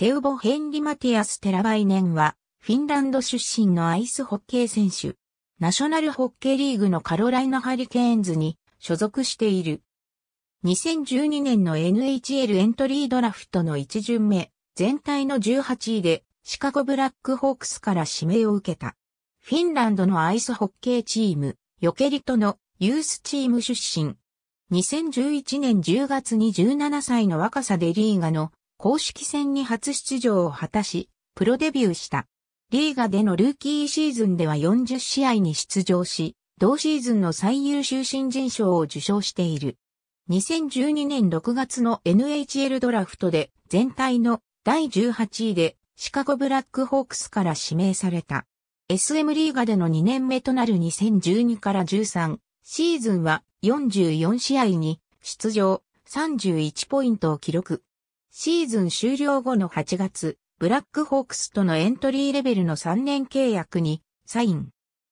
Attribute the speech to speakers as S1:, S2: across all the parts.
S1: テウボ・ヘンリ・マティアス・テラバイネンは、フィンランド出身のアイスホッケー選手。ナショナルホッケーリーグのカロライナ・ハリケーンズに所属している。2012年の NHL エントリードラフトの1巡目、全体の18位でシカゴブラックホークスから指名を受けた。フィンランドのアイスホッケーチーム、ヨケリトのユースチーム出身。2011年10月に17歳の若さでリーガの公式戦に初出場を果たし、プロデビューした。リーガでのルーキーシーズンでは40試合に出場し、同シーズンの最優秀新人賞を受賞している。2012年6月の NHL ドラフトで全体の第18位でシカゴブラックホークスから指名された。SM リーガでの2年目となる2012から13シーズンは44試合に出場31ポイントを記録。シーズン終了後の8月、ブラックホークスとのエントリーレベルの3年契約にサイン。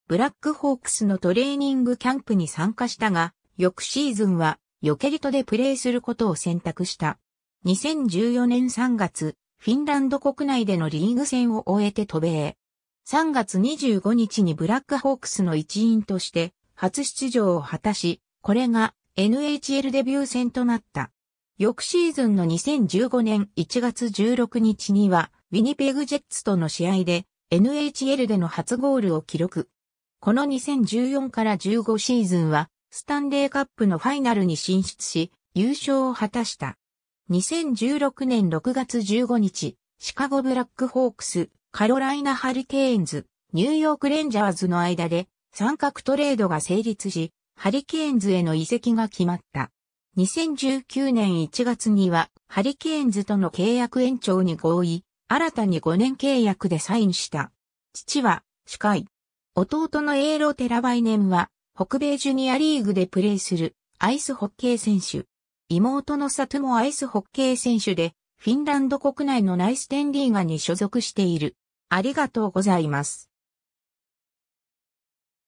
S1: ブラックホークスのトレーニングキャンプに参加したが、翌シーズンはヨケリトでプレーすることを選択した。2014年3月、フィンランド国内でのリーグ戦を終えて渡米。3月25日にブラックホークスの一員として初出場を果たし、これが NHL デビュー戦となった。翌シーズンの2015年1月16日には、ウィニペグジェッツとの試合で NHL での初ゴールを記録。この2014から15シーズンは、スタンレーカップのファイナルに進出し、優勝を果たした。2016年6月15日、シカゴブラックホークス、カロライナハリケーンズ、ニューヨークレンジャーズの間で、三角トレードが成立し、ハリケーンズへの移籍が決まった。2019年1月にはハリケーンズとの契約延長に合意、新たに5年契約でサインした。父は、司会。弟のエーロ・テラバイネンは、北米ジュニアリーグでプレーするアイスホッケー選手。妹のサトゥもアイスホッケー選手で、フィンランド国内のナイステンリーガに所属している。ありがとうございます。